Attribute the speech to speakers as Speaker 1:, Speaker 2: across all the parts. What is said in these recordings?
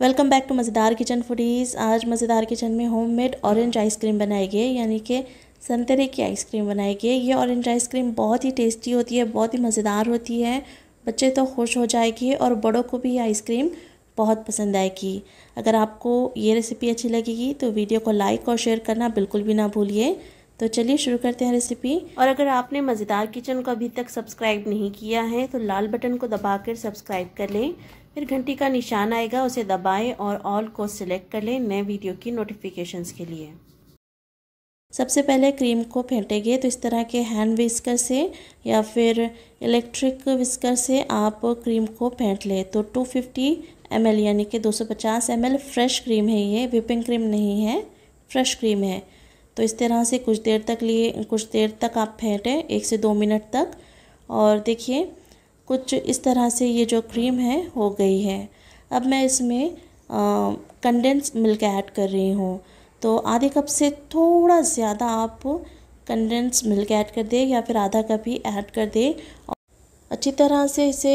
Speaker 1: welcome back to Mazedaar kitchen foodies आज Mazedaar kitchen में homemade orange ice cream बनाएंगे यानी कि संतरे की आइसक्रीम बनाएंगे ये ऑरेंज आइसक्रीम बहुत ही टेस्टी होती है बहुत ही मज़ेदार होती है बच्चे तो खुश हो जाएगी और बड़ों को भी आइसक्रीम बहुत पसंद आएगी अगर आपको ये रेसिपी अच्छी लगेगी तो वीडियो को लाइक और शेयर करना बिल्कुल भी ना भूलिए तो चलिए शुरू करते हैं रेसिपी और अगर आपने मज़ेदार किचन को अभी तक सब्सक्राइब नहीं किया है तो लाल बटन को दबाकर सब्सक्राइब कर लें फिर घंटी का निशान आएगा उसे दबाएं और ऑल को सिलेक्ट कर लें नए वीडियो की नोटिफिकेशंस के लिए सबसे पहले क्रीम को फेंटेंगे तो इस तरह के हैंड विस्कर से या फिर इलेक्ट्रिक विस्कर से आप क्रीम को फेंट लें तो 250 फिफ्टी यानी कि 250 सौ फ्रेश क्रीम है ये विपिंग क्रीम नहीं है फ्रेश क्रीम है तो इस तरह से कुछ देर तक लिए कुछ देर तक आप फेंटें एक से दो मिनट तक और देखिए कुछ इस तरह से ये जो क्रीम है हो गई है अब मैं इसमें कंडेंस मिल्क ऐड कर रही हूँ तो आधे कप से थोड़ा ज़्यादा आप कंडेंस मिल्क ऐड कर दें या फिर आधा कप ही ऐड कर दें अच्छी तरह से इसे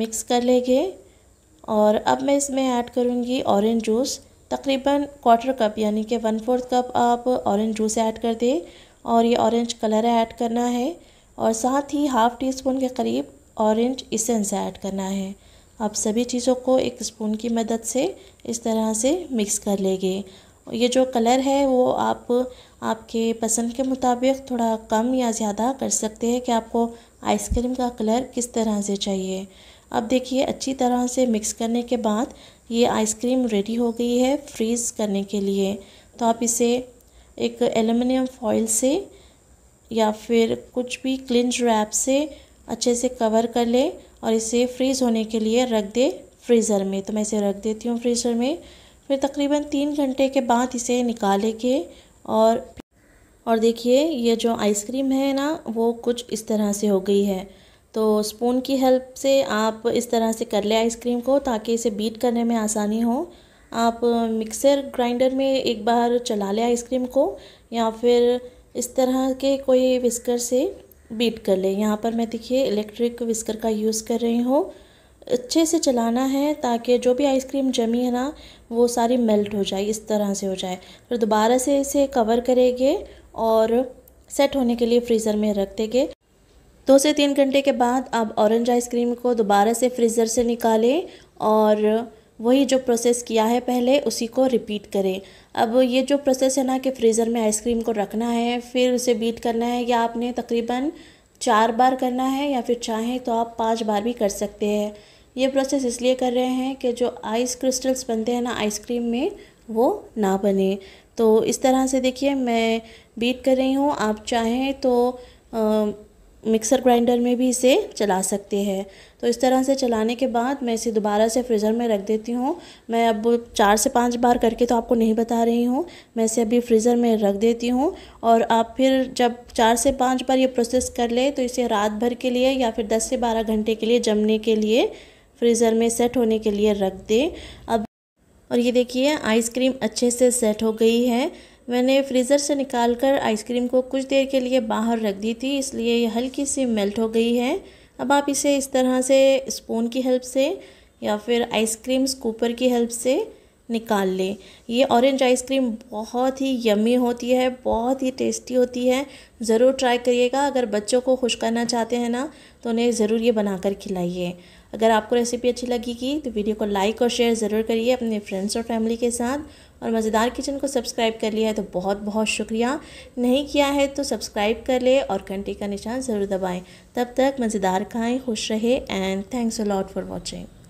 Speaker 1: मिक्स कर लेंगे और अब मैं इसमें ऐड करूँगी ऑरेंज जूस तकरीबन क्वार्टर कप यानी कि वन फोर्थ कप आप ऑरेंज जूस ऐड कर दें और ये ऑरेंज कलर ऐड करना है और साथ ही हाफ़ टी स्पून के करीब ऑरेंज इसेंस ऐड करना है आप सभी चीज़ों को एक स्पून की मदद से इस तरह से मिक्स कर लेंगे ये जो कलर है वो आप आपके पसंद के मुताबिक थोड़ा कम या ज़्यादा कर सकते हैं कि आपको आइसक्रीम का कलर किस तरह से चाहिए अब देखिए अच्छी तरह से मिक्स करने के बाद ये आइसक्रीम रेडी हो गई है फ्रीज़ करने के लिए तो आप इसे एक एलुमिनियम फॉइल से या फिर कुछ भी क्लिंज रैप से अच्छे से कवर कर ले और इसे फ्रीज़ होने के लिए रख दे फ्रीज़र में तो मैं इसे रख देती हूँ फ्रीज़र में फिर तकरीबन तीन घंटे के बाद इसे निकालेंगे और और देखिए ये जो आइसक्रीम है ना वो कुछ इस तरह से हो गई है तो स्पून की हेल्प से आप इस तरह से कर ले आइसक्रीम को ताकि इसे बीट करने में आसानी हो आप मिक्सर ग्राइंडर में एक बार चला लें आइसक्रीम को या फिर इस तरह के कोई विस्कर से बीट कर लें यहाँ पर मैं देखिए इलेक्ट्रिक विस्कर का यूज़ कर रही हूँ अच्छे से चलाना है ताकि जो भी आइसक्रीम जमी है ना वो सारी मेल्ट हो जाए इस तरह से हो जाए फिर दोबारा से इसे कवर करेंगे और सेट होने के लिए फ्रीज़र में रख देंगे दो से तीन घंटे के बाद आप ऑरेंज आइसक्रीम को दोबारा से फ्रीज़र से निकालें और वही जो प्रोसेस किया है पहले उसी को रिपीट करें अब ये जो प्रोसेस है ना कि फ्रीज़र में आइसक्रीम को रखना है फिर उसे बीट करना है या आपने तकरीबन चार बार करना है या फिर चाहें तो आप पाँच बार भी कर सकते हैं ये प्रोसेस इसलिए कर रहे हैं कि जो आइस क्रिस्टल्स बनते हैं ना आइसक्रीम में वो ना बने तो इस तरह से देखिए मैं बीट कर रही हूँ आप चाहें तो आ, मिक्सर ग्राइंडर में भी इसे चला सकते हैं तो इस तरह से चलाने के बाद मैं इसे दोबारा से फ्रीज़र में रख देती हूँ मैं अब चार से पाँच बार करके तो आपको नहीं बता रही हूँ मैं इसे अभी फ्रीज़र में रख देती हूँ और आप फिर जब चार से पाँच बार ये प्रोसेस कर ले तो इसे रात भर के लिए या फिर दस से बारह घंटे के लिए जमने के लिए फ्रीज़र में सेट होने के लिए रख दें अब और ये देखिए आइसक्रीम अच्छे से सेट हो गई है मैंने फ्रीज़र से निकाल कर आइसक्रीम को कुछ देर के लिए बाहर रख दी थी इसलिए ये हल्की सी मेल्ट हो गई है अब आप इसे इस तरह से स्पून की हेल्प से या फिर आइसक्रीम स्कूपर की हेल्प से निकाल लें ये ऑरेंज आइसक्रीम बहुत ही यमी होती है बहुत ही टेस्टी होती है ज़रूर ट्राई करिएगा अगर बच्चों को खुश करना चाहते हैं ना तो उन्हें ज़रूर ये बनाकर खिलाइए अगर आपको रेसिपी अच्छी लगेगी तो वीडियो को लाइक और शेयर ज़रूर करिए अपने फ्रेंड्स और फैमिली के साथ और मज़ेदार किचन को सब्सक्राइब कर लिया है तो बहुत बहुत शुक्रिया नहीं किया है तो सब्सक्राइब कर ले और घंटी का निशान ज़रूर दबाएं तब तक मज़ेदार खाएं खुश रहे and thanks a lot for watching